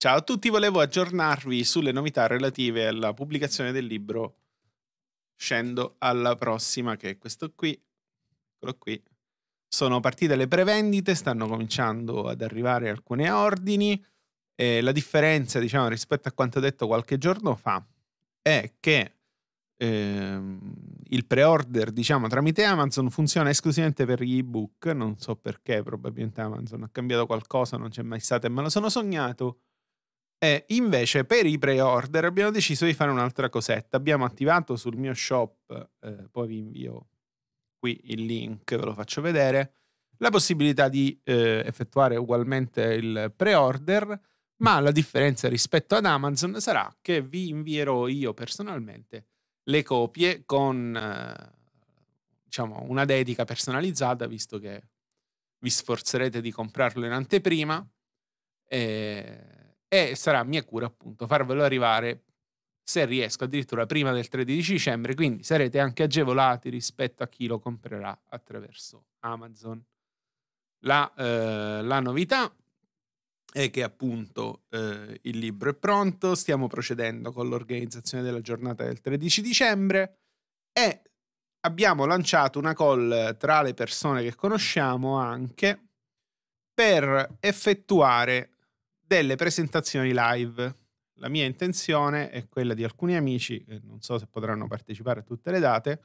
Ciao a tutti, volevo aggiornarvi sulle novità relative alla pubblicazione del libro. Scendo alla prossima, che è questo qui. Eccolo qui. Sono partite le prevendite, stanno cominciando ad arrivare alcune ordini. E la differenza, diciamo, rispetto a quanto detto qualche giorno fa è che ehm, il pre-order, diciamo, tramite Amazon funziona esclusivamente per gli ebook. Non so perché, probabilmente Amazon ha cambiato qualcosa, non c'è mai stato e me lo sono sognato e invece per i pre-order abbiamo deciso di fare un'altra cosetta. Abbiamo attivato sul mio shop, eh, poi vi invio qui il link, ve lo faccio vedere, la possibilità di eh, effettuare ugualmente il pre-order, ma la differenza rispetto ad Amazon sarà che vi invierò io personalmente le copie con eh, diciamo, una dedica personalizzata, visto che vi sforzerete di comprarlo in anteprima. E e sarà mia cura appunto farvelo arrivare se riesco addirittura prima del 13 dicembre, quindi sarete anche agevolati rispetto a chi lo comprerà attraverso Amazon. La, eh, la novità è che appunto eh, il libro è pronto, stiamo procedendo con l'organizzazione della giornata del 13 dicembre e abbiamo lanciato una call tra le persone che conosciamo anche per effettuare delle presentazioni live. La mia intenzione e quella di alcuni amici, non so se potranno partecipare a tutte le date,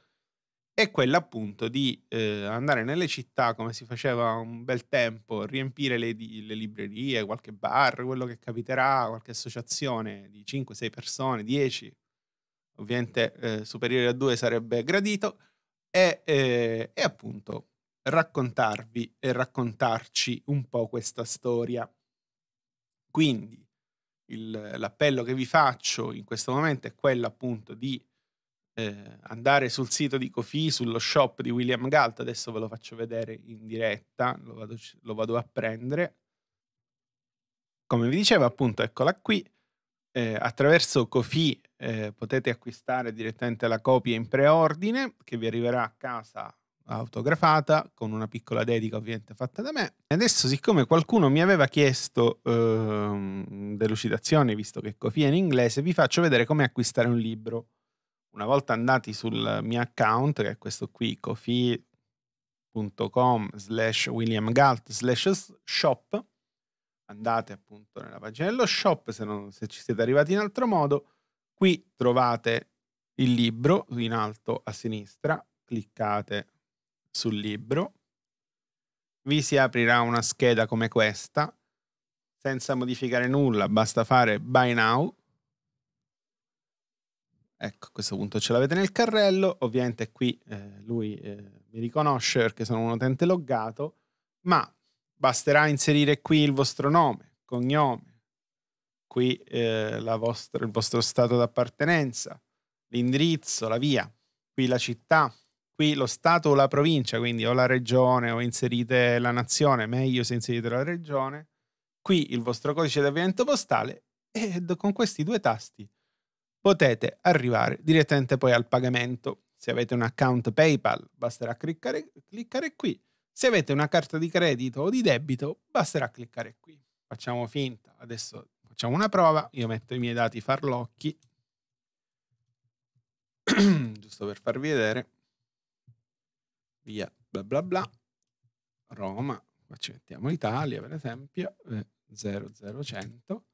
è quella appunto di eh, andare nelle città come si faceva un bel tempo, riempire le, le librerie, qualche bar, quello che capiterà, qualche associazione di 5-6 persone, 10, ovviamente eh, superiore a 2 sarebbe gradito, e, eh, e appunto raccontarvi e raccontarci un po' questa storia. Quindi il, l'appello che vi faccio in questo momento è quello appunto di eh, andare sul sito di Kofi, sullo shop di William Galt, adesso ve lo faccio vedere in diretta, lo vado, lo vado a prendere. Come vi dicevo appunto, eccola qui, eh, attraverso Kofi eh, potete acquistare direttamente la copia in preordine che vi arriverà a casa autografata con una piccola dedica ovviamente fatta da me. E adesso siccome qualcuno mi aveva chiesto ehm, delucidazioni, visto che Coffee è in inglese, vi faccio vedere come acquistare un libro. Una volta andati sul mio account, che è questo qui, coffee.com slash William Galt slash shop, andate appunto nella pagina dello shop, se, non, se ci siete arrivati in altro modo, qui trovate il libro in alto a sinistra, cliccate sul libro. Vi si aprirà una scheda come questa, senza modificare nulla, basta fare Buy Now. Ecco, a questo punto ce l'avete nel carrello, ovviamente qui eh, lui eh, mi riconosce perché sono un utente loggato, ma basterà inserire qui il vostro nome, cognome, qui eh, vostra, il vostro stato d'appartenenza, l'indirizzo, la via, qui la città, Qui lo Stato o la provincia, quindi o la regione o inserite la nazione, meglio se inserite la regione. Qui il vostro codice di avviamento postale e con questi due tasti potete arrivare direttamente poi al pagamento. Se avete un account PayPal basterà cliccare, cliccare qui. Se avete una carta di credito o di debito basterà cliccare qui. Facciamo finta, adesso facciamo una prova, io metto i miei dati farlocchi, giusto per farvi vedere via bla bla bla, Roma, qua ci mettiamo Italia per esempio, eh, 00100,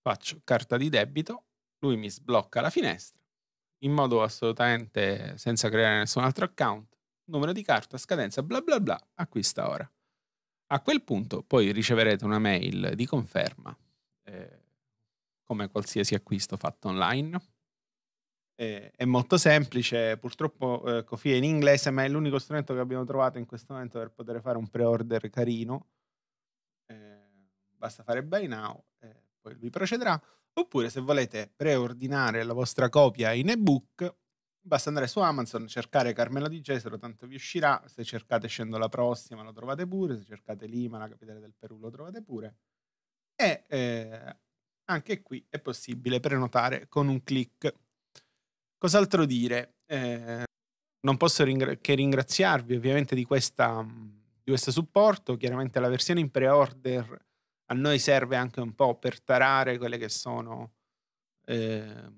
faccio carta di debito, lui mi sblocca la finestra, in modo assolutamente senza creare nessun altro account, numero di carta, scadenza, bla bla bla, acquista ora. A quel punto poi riceverete una mail di conferma, eh, come qualsiasi acquisto fatto online è molto semplice, purtroppo eh, Kofi è in inglese, ma è l'unico strumento che abbiamo trovato in questo momento per poter fare un pre-order carino. Eh, basta fare buy now, eh, poi lui procederà. Oppure se volete preordinare la vostra copia in ebook, basta andare su Amazon, cercare Carmelo di Gesero, tanto vi uscirà. Se cercate Scendo la prossima lo trovate pure, se cercate Lima, la capitale del Perù, lo trovate pure. E eh, anche qui è possibile prenotare con un clic. Cos'altro dire? Eh, non posso ringra- che ringraziarvi ovviamente di, questa, di, questo supporto. Chiaramente la versione in pre-order a noi serve anche un po' per tarare quelle che sono... Eh,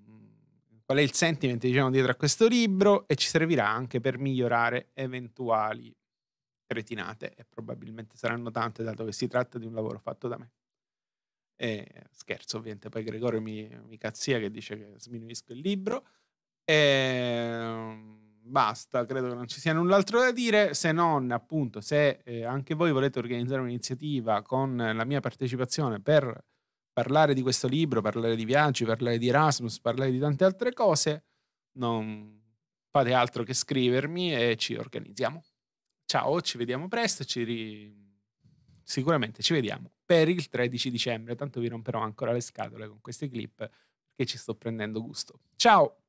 qual è il sentiment diciamo, dietro a questo libro e ci servirà anche per migliorare eventuali cretinate e probabilmente saranno tante dato che si tratta di un lavoro fatto da me. E, eh, scherzo ovviamente, poi Gregorio mi, mi cazzia che dice che sminuisco il libro. E ehm, basta, credo che non ci sia null'altro da dire, se non appunto se eh, anche voi volete organizzare un'iniziativa con la mia partecipazione per parlare di questo libro, parlare di viaggi, parlare di Erasmus, parlare di tante altre cose, non fate altro che scrivermi e ci organizziamo. Ciao, ci vediamo presto, ci ri... sicuramente ci vediamo per il 13 dicembre, tanto vi romperò ancora le scatole con queste clip che ci sto prendendo gusto. Ciao!